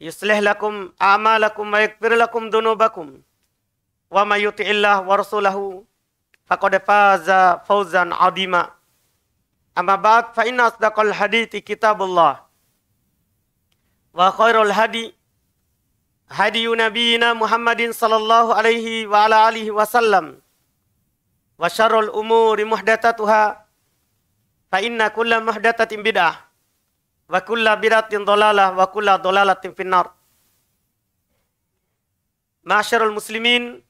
يصلح لكم أعمالكم ويغفر لكم ذنوبكم وما يطع الله ورسوله فقد فاز فوزا عظيما أما بعد فإن أصدق الحديث كتاب الله وخير الهدي هدي نبينا محمد صلى الله عليه وعلى آله وسلم وشر الأمور محدثتها فإن كل محدثة بدعة Wa kulla biratin dolalah wa kulla dolalatin finnar. Ma'asyarul muslimin.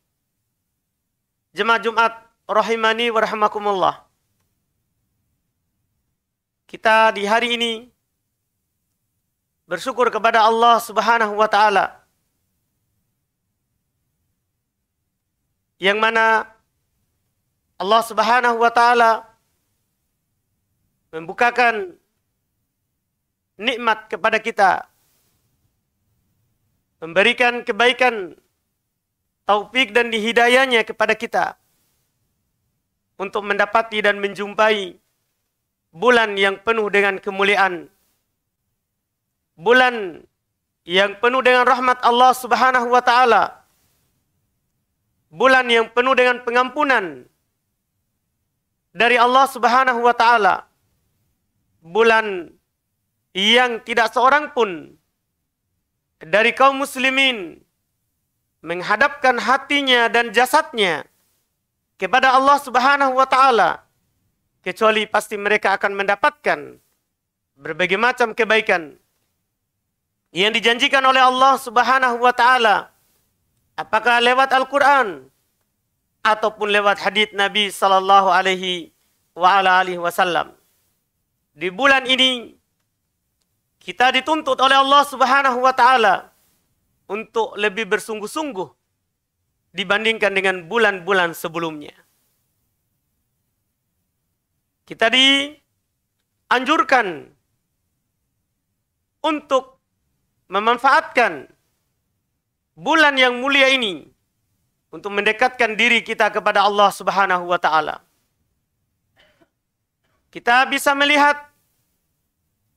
Jemaah Jumat rahimani wa rahmakumullah. Kita di hari ini bersyukur kepada Allah Subhanahu wa taala yang mana Allah Subhanahu wa taala membukakan nikmat kepada kita, memberikan kebaikan, taufik dan dihidayahnya kepada kita untuk mendapati dan menjumpai bulan yang penuh dengan kemuliaan, bulan yang penuh dengan rahmat Allah Subhanahu wa taala, bulan yang penuh dengan pengampunan dari Allah Subhanahu wa taala, bulan yang tidak seorang pun dari kaum muslimin menghadapkan hatinya dan jasadnya kepada Allah Subhanahu wa taala kecuali pasti mereka akan mendapatkan berbagai macam kebaikan yang dijanjikan oleh Allah Subhanahu wa taala apakah lewat Al-Qur'an ataupun lewat hadis Nabi sallallahu alaihi wa alihi wasallam di bulan ini kita dituntut oleh Allah Subhanahu wa taala untuk lebih bersungguh-sungguh dibandingkan dengan bulan-bulan sebelumnya. Kita dianjurkan untuk memanfaatkan bulan yang mulia ini untuk mendekatkan diri kita kepada Allah Subhanahu wa taala. Kita bisa melihat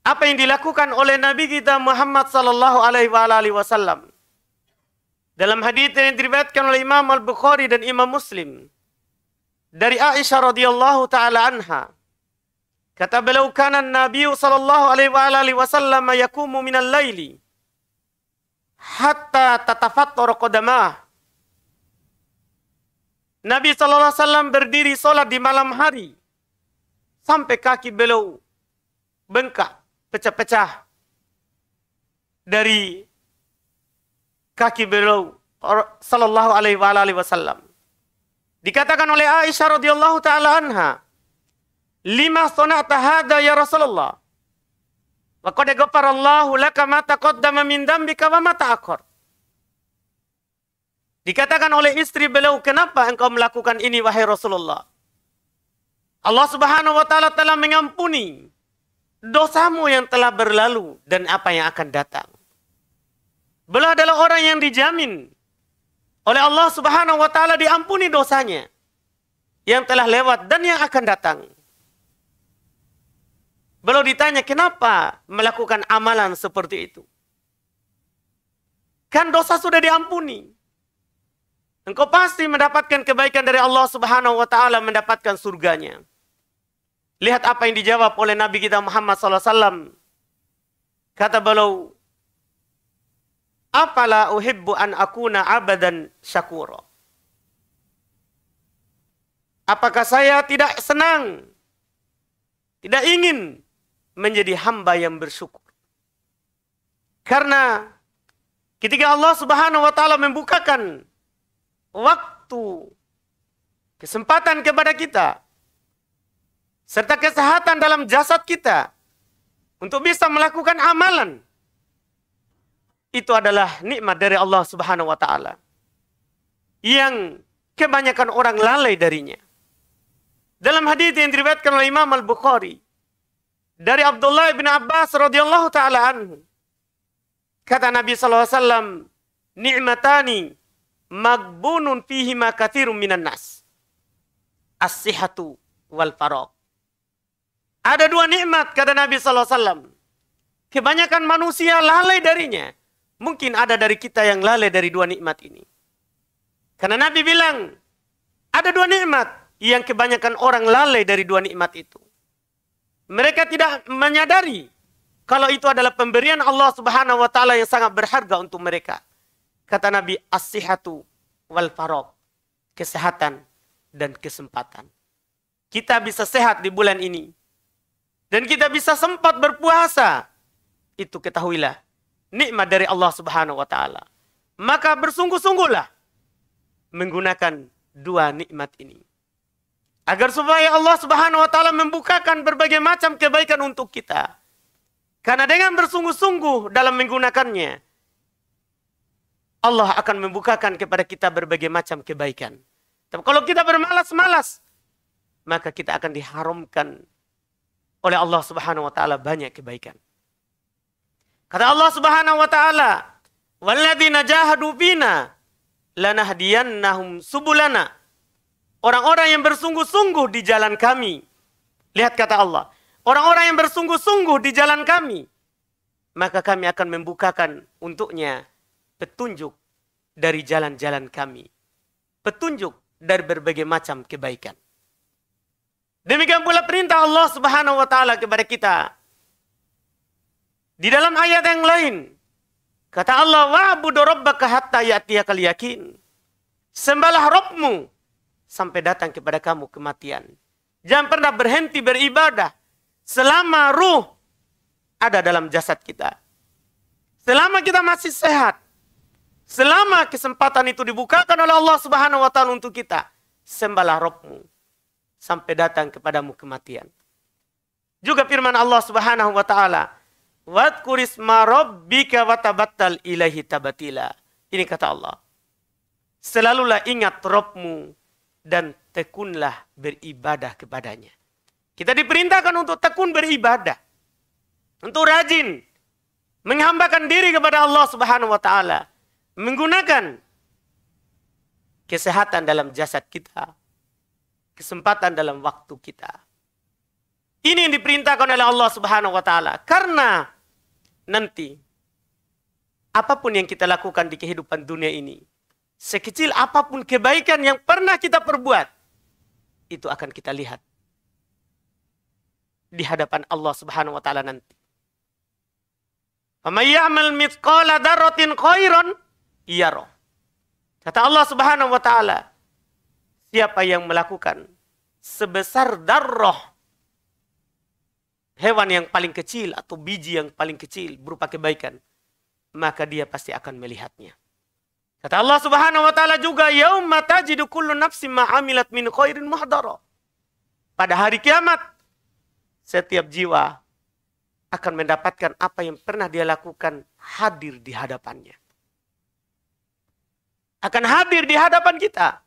apa yang dilakukan oleh Nabi kita Muhammad sallallahu alaihi wasallam. Dalam hadis yang diriwayatkan oleh Imam Al-Bukhari dan Imam Muslim dari Aisyah radhiyallahu taala anha kata beliau kana Nabi sallallahu alaihi wasallam yakumu min al-laili hatta tatafattara qadamah Nabi sallallahu alaihi wasallam berdiri salat di malam hari sampai kaki beliau bengkak pecah-pecah dari kaki beliau sallallahu alaihi wa alihi wasallam. Dikatakan oleh Aisyah radhiyallahu taala anha, "Lima sana'ta hadha ya Rasulullah?" Waqad ghafarallahu laka ma taqaddama min dambika wa ma ta'akhkhar. Dikatakan oleh istri beliau, "Kenapa engkau melakukan ini wahai Rasulullah?" Allah Subhanahu wa taala telah mengampuni dosamu yang telah berlalu dan apa yang akan datang. Beliau adalah orang yang dijamin oleh Allah Subhanahu wa taala diampuni dosanya yang telah lewat dan yang akan datang. Beliau ditanya kenapa melakukan amalan seperti itu? Kan dosa sudah diampuni. Engkau pasti mendapatkan kebaikan dari Allah Subhanahu wa taala, mendapatkan surganya. Lihat apa yang dijawab oleh Nabi kita Muhammad SAW. Kata beliau, Apala uhibbu an akuna abadan syakuro? Apakah saya tidak senang, tidak ingin menjadi hamba yang bersyukur. Karena ketika Allah Subhanahu wa taala membukakan waktu kesempatan kepada kita serta kesehatan dalam jasad kita untuk bisa melakukan amalan itu adalah nikmat dari Allah Subhanahu wa taala yang kebanyakan orang lalai darinya. Dalam hadis yang diriwayatkan oleh Imam Al-Bukhari dari Abdullah bin Abbas radhiyallahu taala anhu kata Nabi sallallahu alaihi wasallam nikmatani magbunun fihi ma minan nas as-sihhatu wal faraq ada dua nikmat kata Nabi Sallallahu Alaihi Wasallam. Kebanyakan manusia lalai darinya. Mungkin ada dari kita yang lalai dari dua nikmat ini. Karena Nabi bilang, ada dua nikmat yang kebanyakan orang lalai dari dua nikmat itu. Mereka tidak menyadari kalau itu adalah pemberian Allah Subhanahu wa taala yang sangat berharga untuk mereka. Kata Nabi, as wal farok. Kesehatan dan kesempatan. Kita bisa sehat di bulan ini dan kita bisa sempat berpuasa, itu ketahuilah nikmat dari Allah Subhanahu wa taala. Maka bersungguh-sungguhlah menggunakan dua nikmat ini. Agar supaya Allah Subhanahu wa taala membukakan berbagai macam kebaikan untuk kita. Karena dengan bersungguh-sungguh dalam menggunakannya, Allah akan membukakan kepada kita berbagai macam kebaikan. Tapi kalau kita bermalas-malas, maka kita akan diharamkan oleh Allah Subhanahu wa taala banyak kebaikan. Kata Allah Subhanahu wa taala, "Walladzina jahadu fina lanahdiyannahum subulana." Orang-orang yang bersungguh-sungguh di jalan kami. Lihat kata Allah. Orang-orang yang bersungguh-sungguh di jalan kami. Maka kami akan membukakan untuknya petunjuk dari jalan-jalan kami. Petunjuk dari berbagai macam kebaikan. Demikian pula perintah Allah Subhanahu wa taala kepada kita. Di dalam ayat yang lain kata Allah wa'budu rabbaka hatta ya'tiyakal yakin. Sembahlah Rabbmu sampai datang kepada kamu kematian. Jangan pernah berhenti beribadah selama ruh ada dalam jasad kita. Selama kita masih sehat, selama kesempatan itu dibukakan oleh Allah Subhanahu wa taala untuk kita, sembahlah Rabbmu sampai datang kepadamu kematian. Juga firman Allah Subhanahu wa taala, "Wadkurisma rabbika watabattal ilaihi tabatila." Ini kata Allah. Selalulah ingat Robmu dan tekunlah beribadah kepadanya. Kita diperintahkan untuk tekun beribadah. Untuk rajin menghambakan diri kepada Allah Subhanahu wa taala, menggunakan kesehatan dalam jasad kita kesempatan dalam waktu kita. Ini yang diperintahkan oleh Allah Subhanahu wa taala karena nanti apapun yang kita lakukan di kehidupan dunia ini, sekecil apapun kebaikan yang pernah kita perbuat, itu akan kita lihat di hadapan Allah Subhanahu wa taala nanti. Faman ya'mal mithqala dzarratin khairan yara. Kata Allah Subhanahu wa taala, siapa yang melakukan sebesar darroh hewan yang paling kecil atau biji yang paling kecil berupa kebaikan, maka dia pasti akan melihatnya. Kata Allah Subhanahu wa taala juga, "Yauma tajidu kullu nafsin ma amilat min khairin muhdara." Pada hari kiamat, setiap jiwa akan mendapatkan apa yang pernah dia lakukan hadir di hadapannya. Akan hadir di hadapan kita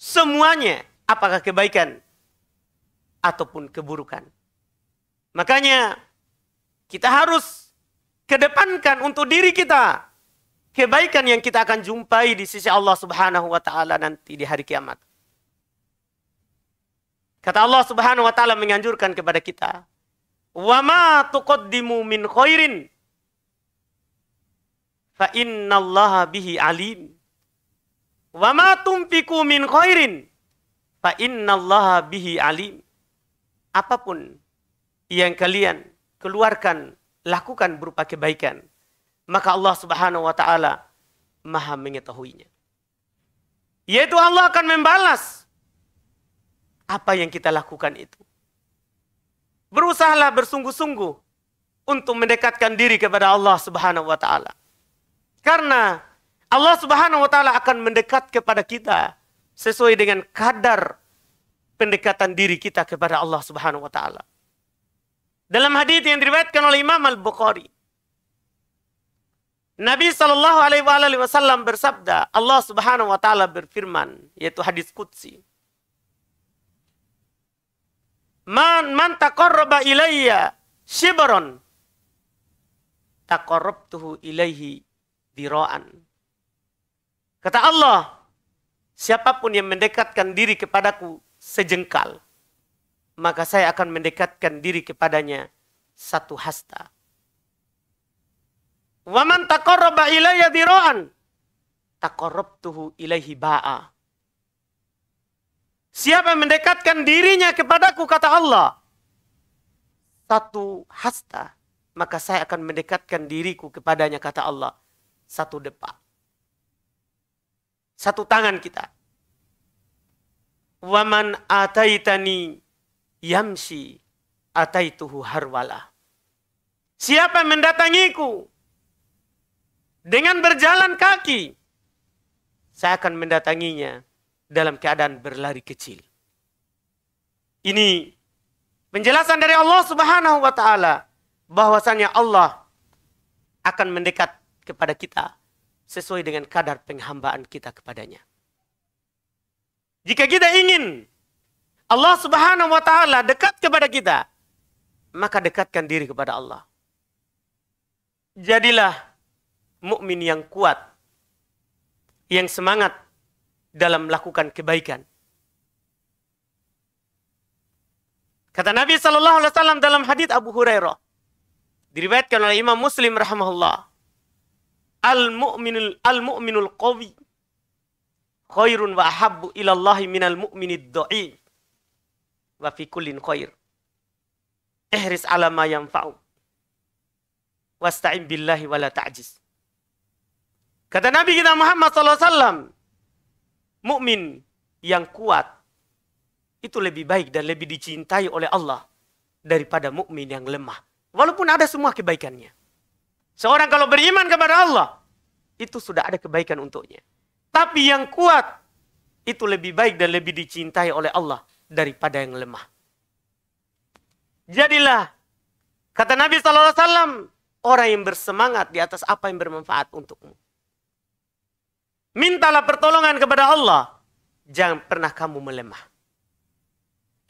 semuanya apakah kebaikan ataupun keburukan. Makanya kita harus kedepankan untuk diri kita kebaikan yang kita akan jumpai di sisi Allah Subhanahu wa taala nanti di hari kiamat. Kata Allah Subhanahu wa taala menganjurkan kepada kita, "Wa ma tuqaddimu min khairin fa innallaha bihi alim." Wa ma tumpiku min khairin fa innallaha bihi alim. Apapun yang kalian keluarkan, lakukan berupa kebaikan, maka Allah Subhanahu wa taala Maha mengetahuinya. Yaitu Allah akan membalas apa yang kita lakukan itu. Berusahalah bersungguh-sungguh untuk mendekatkan diri kepada Allah Subhanahu wa taala. Karena Allah Subhanahu wa taala akan mendekat kepada kita sesuai dengan kadar pendekatan diri kita kepada Allah Subhanahu wa taala. Dalam hadis yang diriwayatkan oleh Imam Al-Bukhari, Nabi Shallallahu Alaihi Wasallam bersabda, Allah Subhanahu Wa Taala berfirman, yaitu hadis Qudsi. Man man takorroba ilayya shibron takorrobtuhu ilaihi diraan. Kata Allah, siapapun yang mendekatkan diri kepadaku sejengkal, maka saya akan mendekatkan diri kepadanya satu hasta. Waman takorroba ilayya diro'an, takorrobtuhu ilaihi ba'a. Siapa yang mendekatkan dirinya kepadaku, kata Allah, satu hasta, maka saya akan mendekatkan diriku kepadanya, kata Allah, satu depak satu tangan kita. Waman ataitani yamsi ataituhu harwala. Siapa mendatangiku dengan berjalan kaki, saya akan mendatanginya dalam keadaan berlari kecil. Ini penjelasan dari Allah Subhanahu wa taala bahwasanya Allah akan mendekat kepada kita sesuai dengan kadar penghambaan kita kepadanya. Jika kita ingin Allah Subhanahu wa taala dekat kepada kita, maka dekatkan diri kepada Allah. Jadilah mukmin yang kuat, yang semangat dalam melakukan kebaikan. Kata Nabi Shallallahu Alaihi Wasallam dalam hadits Abu Hurairah, diriwayatkan oleh Imam Muslim rahimahullah. Al-mu'minul al-mu'minul qawi khairun wa habbu min minal mu'minid dhaif wa fi kullin khair. Ihris ala ma yanfa'u. Wasta'in billahi wa la ta'jiz. Kata Nabi kita Muhammad Sallallahu Alaihi Wasallam, mukmin yang kuat itu lebih baik dan lebih dicintai oleh Allah daripada mukmin yang lemah. Walaupun ada semua kebaikannya. Seorang kalau beriman kepada Allah, itu sudah ada kebaikan untuknya. Tapi yang kuat, itu lebih baik dan lebih dicintai oleh Allah daripada yang lemah. Jadilah, kata Nabi SAW, orang yang bersemangat di atas apa yang bermanfaat untukmu. Mintalah pertolongan kepada Allah. Jangan pernah kamu melemah.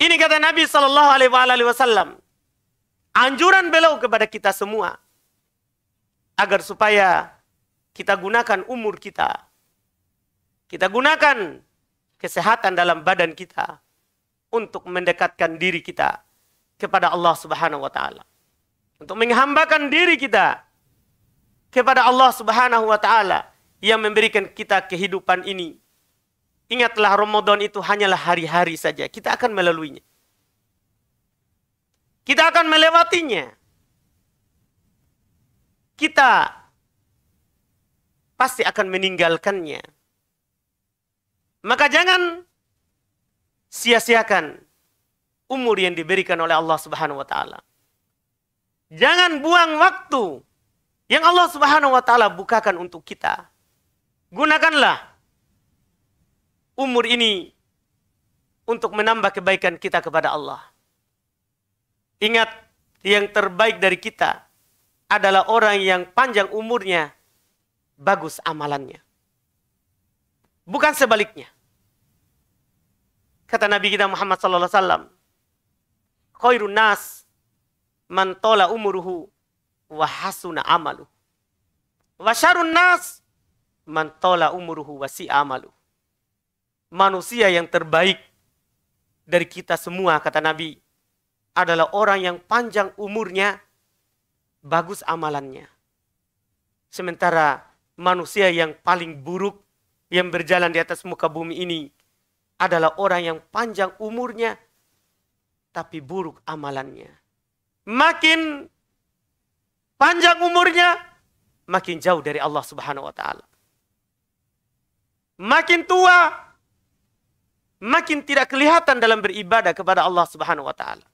Ini kata Nabi saw Anjuran beliau kepada kita semua agar supaya kita gunakan umur kita. Kita gunakan kesehatan dalam badan kita untuk mendekatkan diri kita kepada Allah Subhanahu wa taala. Untuk menghambakan diri kita kepada Allah Subhanahu wa taala yang memberikan kita kehidupan ini. Ingatlah Ramadan itu hanyalah hari-hari saja. Kita akan melaluinya. Kita akan melewatinya kita pasti akan meninggalkannya. Maka jangan sia-siakan umur yang diberikan oleh Allah Subhanahu wa taala. Jangan buang waktu yang Allah Subhanahu wa taala bukakan untuk kita. Gunakanlah umur ini untuk menambah kebaikan kita kepada Allah. Ingat yang terbaik dari kita adalah orang yang panjang umurnya, bagus amalannya. Bukan sebaliknya. Kata Nabi kita Muhammad sallallahu alaihi wasallam, khairun nas man tola umuruhu wa hasuna amalu. Wa syarun nas man tola umuruhu wa si amalu. Manusia yang terbaik dari kita semua kata Nabi adalah orang yang panjang umurnya bagus amalannya. Sementara manusia yang paling buruk yang berjalan di atas muka bumi ini adalah orang yang panjang umurnya tapi buruk amalannya. Makin panjang umurnya makin jauh dari Allah Subhanahu wa taala. Makin tua makin tidak kelihatan dalam beribadah kepada Allah Subhanahu wa taala.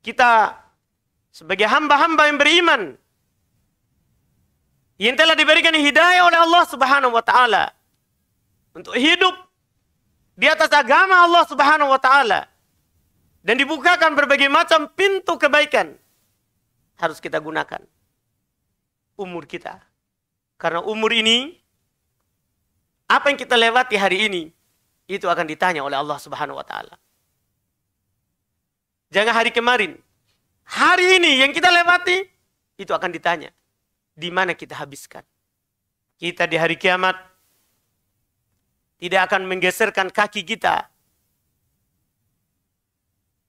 Kita sebagai hamba-hamba yang beriman yang telah diberikan hidayah oleh Allah Subhanahu wa taala untuk hidup di atas agama Allah Subhanahu wa taala dan dibukakan berbagai macam pintu kebaikan harus kita gunakan umur kita karena umur ini apa yang kita lewati hari ini itu akan ditanya oleh Allah Subhanahu wa taala. Jangan hari kemarin hari ini yang kita lewati itu akan ditanya di mana kita habiskan kita di hari kiamat tidak akan menggeserkan kaki kita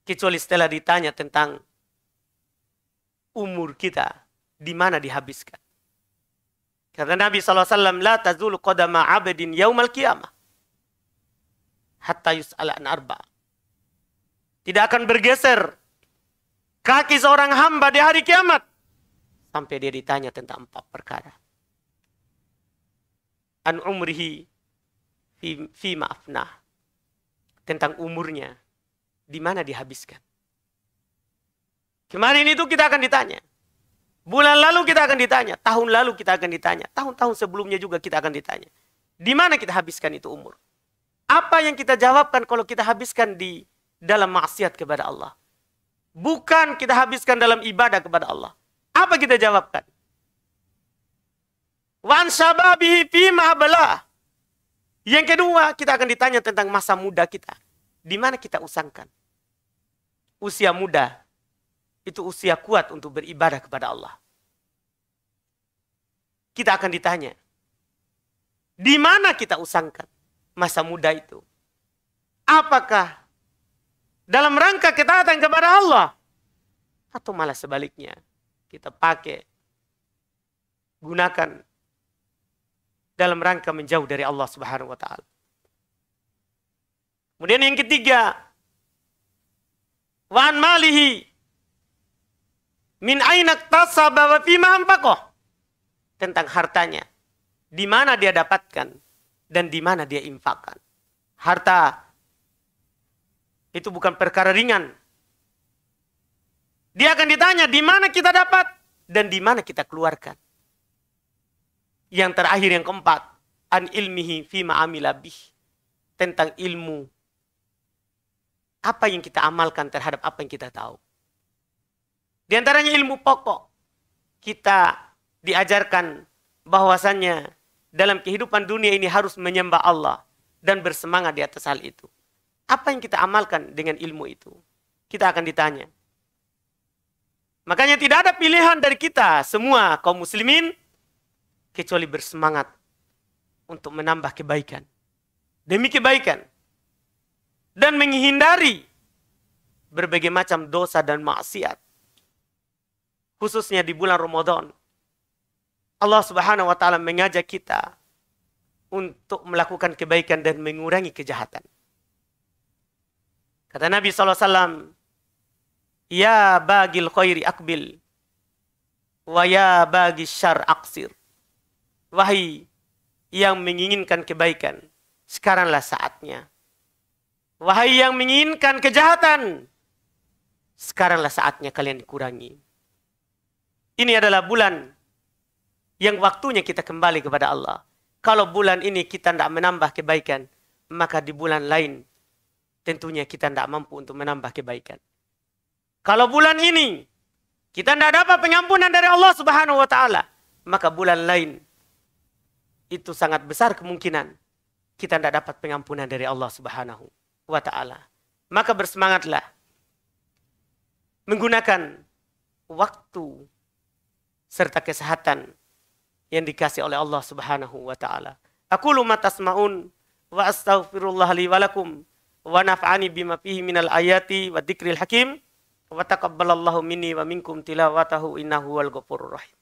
kecuali setelah ditanya tentang umur kita di mana dihabiskan kata Nabi SAW la tazul qadama abedin yaumal qiyamah hatta yus'ala an arba. Tidak akan bergeser kaki seorang hamba di hari kiamat. Sampai dia ditanya tentang empat perkara. An umrihi fi, fi maafnah. Tentang umurnya. Di mana dihabiskan. Kemarin itu kita akan ditanya. Bulan lalu kita akan ditanya. Tahun lalu kita akan ditanya. Tahun-tahun sebelumnya juga kita akan ditanya. Di mana kita habiskan itu umur? Apa yang kita jawabkan kalau kita habiskan di dalam maksiat kepada Allah? Bukan kita habiskan dalam ibadah kepada Allah. Apa kita jawabkan? Wan sababihi Yang kedua, kita akan ditanya tentang masa muda kita. Di mana kita usangkan? Usia muda itu usia kuat untuk beribadah kepada Allah. Kita akan ditanya, di mana kita usangkan masa muda itu? Apakah dalam rangka ketaatan kepada Allah atau malah sebaliknya kita pakai gunakan dalam rangka menjauh dari Allah Subhanahu wa taala. Kemudian yang ketiga, wan malihi min ainak tasaba wa fima tentang hartanya. Di mana dia dapatkan dan di mana dia infakkan. Harta itu bukan perkara ringan. Dia akan ditanya di mana kita dapat dan di mana kita keluarkan. Yang terakhir yang keempat, an ilmihi fima amila Tentang ilmu apa yang kita amalkan terhadap apa yang kita tahu. Di antaranya ilmu pokok. Kita diajarkan bahwasannya dalam kehidupan dunia ini harus menyembah Allah dan bersemangat di atas hal itu. Apa yang kita amalkan dengan ilmu itu? Kita akan ditanya. Makanya tidak ada pilihan dari kita semua kaum muslimin kecuali bersemangat untuk menambah kebaikan. Demi kebaikan. Dan menghindari berbagai macam dosa dan maksiat. Khususnya di bulan Ramadan. Allah subhanahu wa ta'ala mengajak kita untuk melakukan kebaikan dan mengurangi kejahatan. Kata Nabi SAW, Ya bagil khairi akbil, wa ya bagi syar aksir. Wahai yang menginginkan kebaikan, sekaranglah saatnya. Wahai yang menginginkan kejahatan, sekaranglah saatnya kalian dikurangi. Ini adalah bulan yang waktunya kita kembali kepada Allah. Kalau bulan ini kita tidak menambah kebaikan, maka di bulan lain tentunya kita tidak mampu untuk menambah kebaikan. Kalau bulan ini kita tidak dapat pengampunan dari Allah Subhanahu wa taala, maka bulan lain itu sangat besar kemungkinan kita tidak dapat pengampunan dari Allah Subhanahu wa taala. Maka bersemangatlah menggunakan waktu serta kesehatan yang dikasih oleh Allah Subhanahu wa taala. Aku asmaun wa astaghfirullah li wa lakum ونفعني بما فيه من الآيات والذكر الحكيم وتقبل الله مني ومنكم تلاوته إنه هو الغفور الرحيم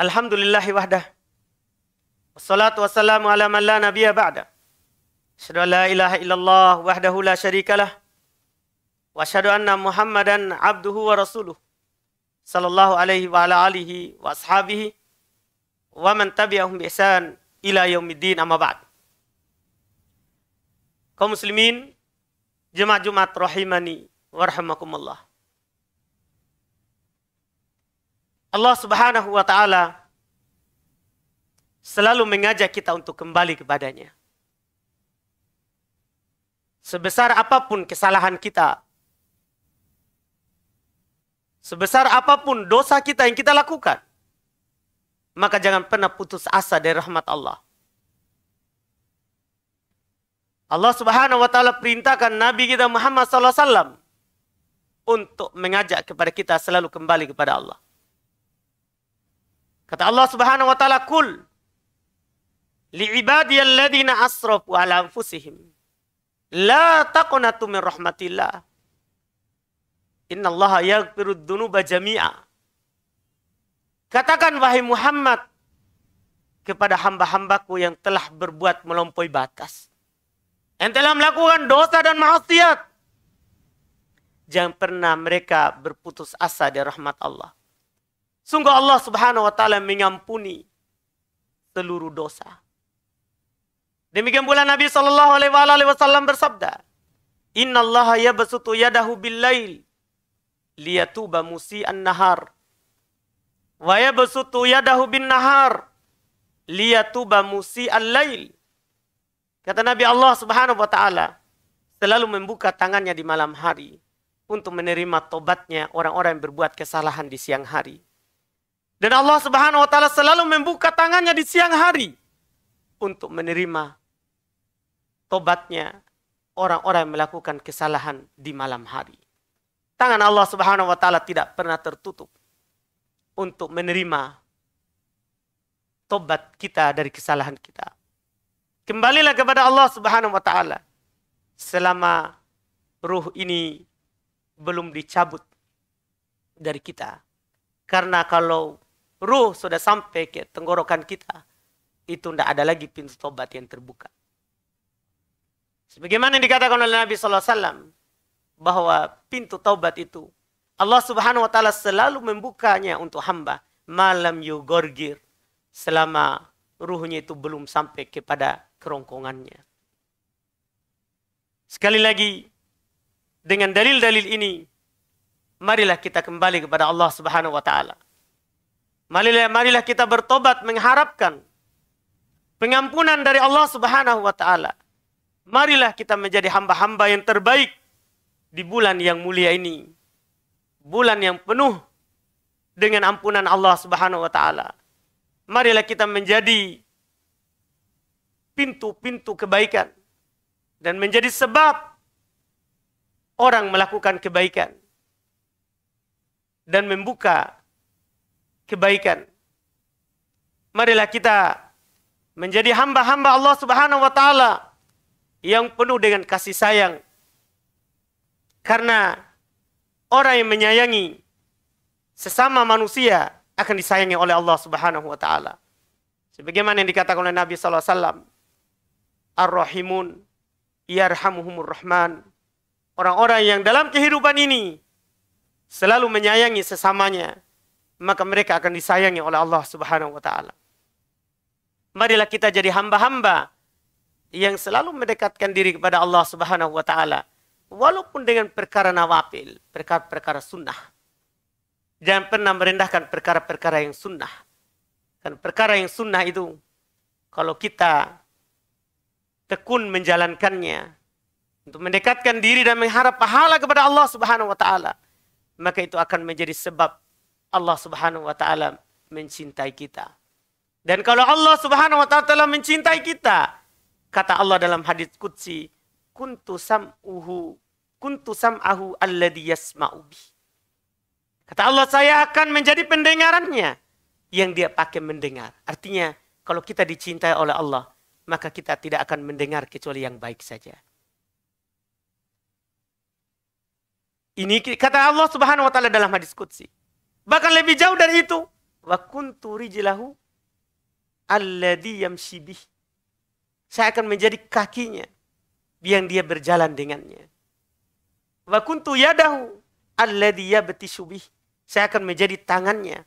الحمد لله وحده والصلاة والسلام على من لا نبي بعده أشهد أن لا إله إلا الله وحده لا شريك له wa asyhadu anna Muhammadan abduhu wa rasuluh sallallahu alaihi wa ala alihi wa ashabihi wa man tabi'ahum bi ihsan ila yaumiddin amma ba'd. Kaum muslimin, jemaat Jumat rahimani wa rahimakumullah. Allah Subhanahu wa taala selalu mengajak kita untuk kembali kepadanya. Sebesar apapun kesalahan kita, Sebesar apapun dosa kita yang kita lakukan. Maka jangan pernah putus asa dari rahmat Allah. Allah subhanahu wa ta'ala perintahkan Nabi kita Muhammad sallallahu alaihi wasallam untuk mengajak kepada kita selalu kembali kepada Allah. Kata Allah subhanahu wa ta'ala, Kul li'ibadiyalladzina asrafu ala anfusihim. La taqnatu min rahmatillah. Innallaha yaghfirud dunuba jami'a. Katakan wahai Muhammad kepada hamba-hambaku yang telah berbuat melampaui batas. Yang telah melakukan dosa dan maksiat. Jangan pernah mereka berputus asa dari rahmat Allah. Sungguh Allah subhanahu wa ta'ala mengampuni seluruh dosa. Demikian pula Nabi Shallallahu Alaihi Wasallam bersabda, Inna Allah ya yadahu yadahu lail liyatuba musi'an nahar wa yabsutu yadahu bin nahar liyatuba an lail kata Nabi Allah Subhanahu wa taala selalu membuka tangannya di malam hari untuk menerima tobatnya orang-orang yang berbuat kesalahan di siang hari dan Allah Subhanahu wa taala selalu membuka tangannya di siang hari untuk menerima tobatnya orang-orang yang melakukan kesalahan di malam hari Tangan Allah Subhanahu wa taala tidak pernah tertutup untuk menerima tobat kita dari kesalahan kita. Kembalilah kepada Allah Subhanahu wa taala selama ruh ini belum dicabut dari kita. Karena kalau ruh sudah sampai ke tenggorokan kita, itu tidak ada lagi pintu tobat yang terbuka. Sebagaimana yang dikatakan oleh Nabi Sallallahu Alaihi Wasallam, bahwa pintu taubat itu Allah Subhanahu wa taala selalu membukanya untuk hamba malam yugorgir selama ruhnya itu belum sampai kepada kerongkongannya. Sekali lagi dengan dalil-dalil ini marilah kita kembali kepada Allah Subhanahu wa taala. Marilah, marilah kita bertobat mengharapkan pengampunan dari Allah Subhanahu wa taala. Marilah kita menjadi hamba-hamba yang terbaik di bulan yang mulia ini. Bulan yang penuh dengan ampunan Allah Subhanahu wa taala. Marilah kita menjadi pintu-pintu kebaikan dan menjadi sebab orang melakukan kebaikan dan membuka kebaikan. Marilah kita menjadi hamba-hamba Allah Subhanahu wa taala yang penuh dengan kasih sayang karena orang yang menyayangi sesama manusia akan disayangi oleh Allah Subhanahu wa taala. Sebagaimana yang dikatakan oleh Nabi sallallahu alaihi wasallam, Ar-Rahimun yarhamuhumur Rahman. Orang-orang yang dalam kehidupan ini selalu menyayangi sesamanya, maka mereka akan disayangi oleh Allah Subhanahu wa taala. Marilah kita jadi hamba-hamba yang selalu mendekatkan diri kepada Allah Subhanahu wa taala walaupun dengan perkara nawafil, perkara-perkara sunnah. Jangan pernah merendahkan perkara-perkara yang sunnah. Kan perkara yang sunnah itu, kalau kita tekun menjalankannya, untuk mendekatkan diri dan mengharap pahala kepada Allah Subhanahu wa taala, maka itu akan menjadi sebab Allah Subhanahu wa taala mencintai kita. Dan kalau Allah Subhanahu wa taala mencintai kita, kata Allah dalam hadis qudsi, kuntu sam'uhu kuntu sam'ahu alladhi yasma'u Kata Allah, saya akan menjadi pendengarannya yang dia pakai mendengar. Artinya, kalau kita dicintai oleh Allah, maka kita tidak akan mendengar kecuali yang baik saja. Ini kata Allah Subhanahu wa taala dalam hadis qudsi. Bahkan lebih jauh dari itu, wa kuntu rijlahu alladhi yamshi Saya akan menjadi kakinya yang dia berjalan dengannya. Wa kuntu yadahu alladhi yabtishu bih. Saya akan menjadi tangannya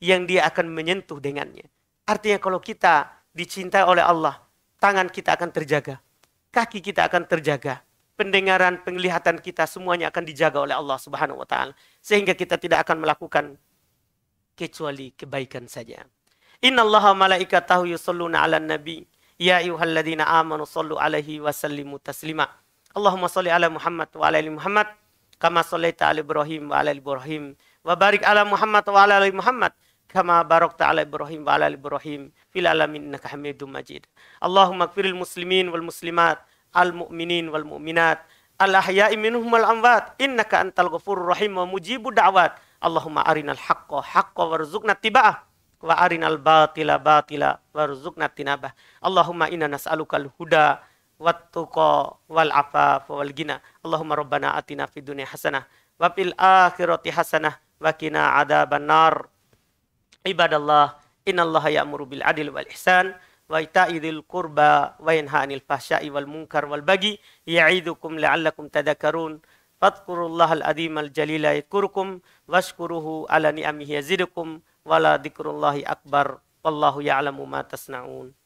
yang dia akan menyentuh dengannya. Artinya kalau kita dicintai oleh Allah, tangan kita akan terjaga, kaki kita akan terjaga, pendengaran, penglihatan kita semuanya akan dijaga oleh Allah Subhanahu wa taala sehingga kita tidak akan melakukan kecuali kebaikan saja. Inna Allah malaikatahu yusalluna ala nabi Ya ayyuhalladzina amanu sallu alaihi wa sallimu taslima. Allahumma salli ala Muhammad wa ala ali Muhammad kama sallaita ala Ibrahim wa ala Ibrahim wa barik ala Muhammad wa ala ali Muhammad kama barakta ala Ibrahim wa ala ali Ibrahim fil alamin innaka Hamidum Majid. Allahumma ighfiril muslimin wal muslimat al mu'minin wal mu'minat al ahya'i minhum wal amwat innaka antal ghafurur rahim wa mujibud da'wat. Allahumma arinal haqqo haqqo warzuqna tiba'ah wa arinal batila batila warzuqna tinabah. Allahumma inna alukal huda wat tuqa wal afafa wal gina. Allahumma rabbana atina fid dunya hasanah wa fil akhirati hasanah wa qina adzaban nar. Ibadallah, innallaha ya'muru bil adil wal ihsan wa ita'idil qurba wa yanha 'anil fahsya'i wal munkar wal bagi ya'idukum la'allakum tadhakkarun. Fadkurullahal adimal jalila yadkurukum washkuruhu ala ni'amihi yazidukum wala dzikrullahi akbar wallahu ya'lamu ma tasnaun